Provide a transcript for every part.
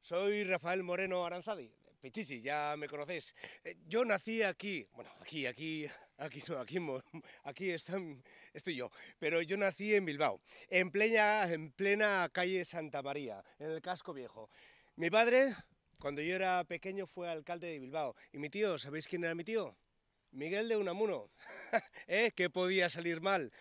Soy Rafael Moreno Aranzadi, Pichichi, ya me conocéis. Eh, yo nací aquí, bueno, aquí, aquí, aquí aquí, aquí estoy yo, pero yo nací en Bilbao, en plena, en plena calle Santa María, en el casco viejo. Mi padre, cuando yo era pequeño, fue alcalde de Bilbao. Y mi tío, ¿sabéis quién era mi tío? Miguel de Unamuno. ¿Eh? ¿Qué podía salir mal?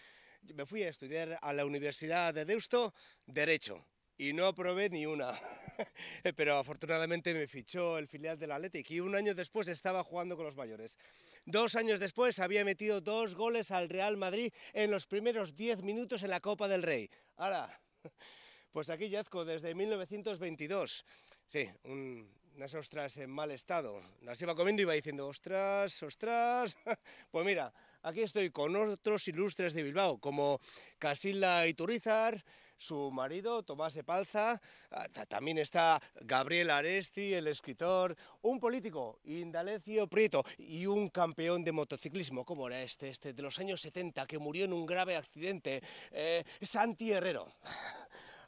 Me fui a estudiar a la Universidad de Deusto Derecho y no aprobé ni una. Pero afortunadamente me fichó el filial del Athletic y un año después estaba jugando con los mayores. Dos años después había metido dos goles al Real Madrid en los primeros diez minutos en la Copa del Rey. Ahora, pues aquí yazco desde 1922. Sí, unas ostras en mal estado. Las iba comiendo y iba diciendo, ostras, ostras. Pues mira, aquí estoy con otros ilustres de Bilbao, como Casilla y Iturizar, su marido, Tomás de Palza, ah, también está Gabriel Aresti, el escritor, un político, Indalecio Prieto, y un campeón de motociclismo, como era este, este de los años 70, que murió en un grave accidente, eh, Santi Herrero.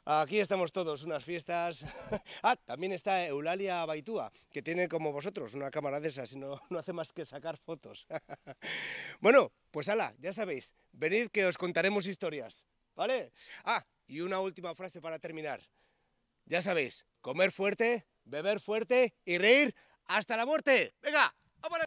Aquí estamos todos, unas fiestas. Ah, también está Eulalia Baitúa, que tiene como vosotros una cámara de esas y no, no hace más que sacar fotos. Bueno, pues ala, ya sabéis, venid que os contaremos historias. ¿Vale? Ah, y una última frase para terminar. Ya sabéis, comer fuerte, beber fuerte y reír hasta la muerte. Venga,